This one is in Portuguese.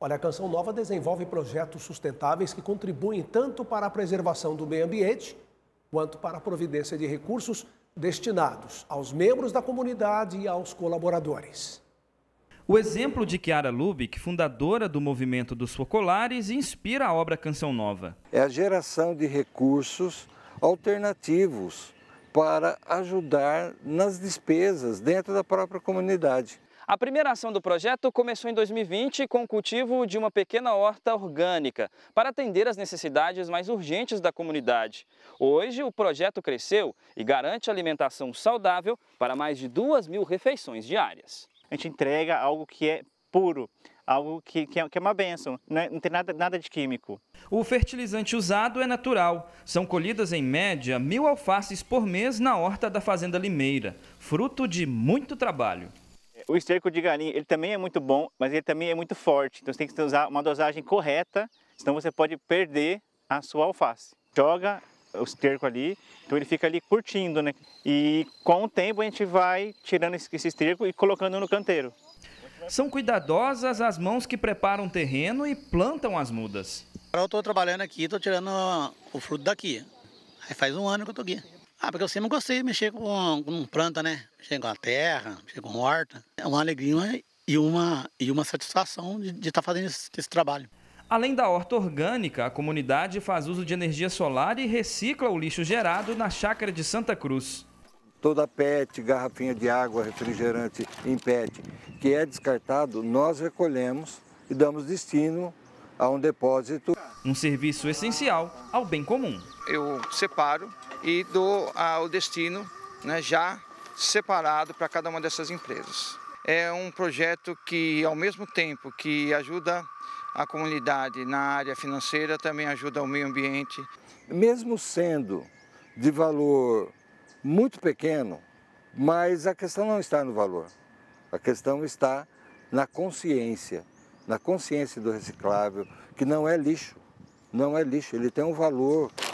Olha, a Canção Nova desenvolve projetos sustentáveis que contribuem tanto para a preservação do meio ambiente quanto para a providência de recursos destinados aos membros da comunidade e aos colaboradores. O exemplo de Kiara Lubick, fundadora do movimento dos focolares, inspira a obra Canção Nova. É a geração de recursos alternativos para ajudar nas despesas dentro da própria comunidade. A primeira ação do projeto começou em 2020 com o cultivo de uma pequena horta orgânica para atender às necessidades mais urgentes da comunidade. Hoje, o projeto cresceu e garante alimentação saudável para mais de duas mil refeições diárias. A gente entrega algo que é puro, algo que, que, é, é uma benção, não, é, não tem nada, nada de químico. O fertilizante usado é natural. São colhidas, em média, mil alfaces por mês na horta da Fazenda Limeira, fruto de muito trabalho. O esterco de galinha, ele também é muito bom, mas ele também é muito forte. Então você tem que usar uma dosagem correta, senão você pode perder a sua alface. Joga o esterco ali, então ele fica ali curtindo, né? E com o tempo a gente vai tirando esse esterco e colocando no canteiro. São cuidadosas as mãos que preparam o terreno e plantam as mudas. Agora eu estou trabalhando aqui, estou tirando o fruto daqui. Aí faz um ano que eu estou aqui. Ah, porque eu sempre gostei de mexer com, com planta, né? Mexer com a terra, mexer com horta. É uma alegria e uma, e uma satisfação de estar tá fazendo esse, esse trabalho. Além da horta orgânica, a comunidade faz uso de energia solar e recicla o lixo gerado na chácara de Santa Cruz toda PET, garrafinha de água, refrigerante em PET, que é descartado, nós recolhemos e damos destino a um depósito. Um serviço essencial ao bem comum. Eu separo e do ao destino né, já separado para cada uma dessas empresas. É um projeto que, ao mesmo tempo que ajuda a comunidade na área financeira, também ajuda o meio ambiente. Mesmo sendo de valor muito pequeno, mas a questão não está no valor, a questão está na consciência, na consciência do reciclável, que não é lixo, não é lixo, ele tem um valor.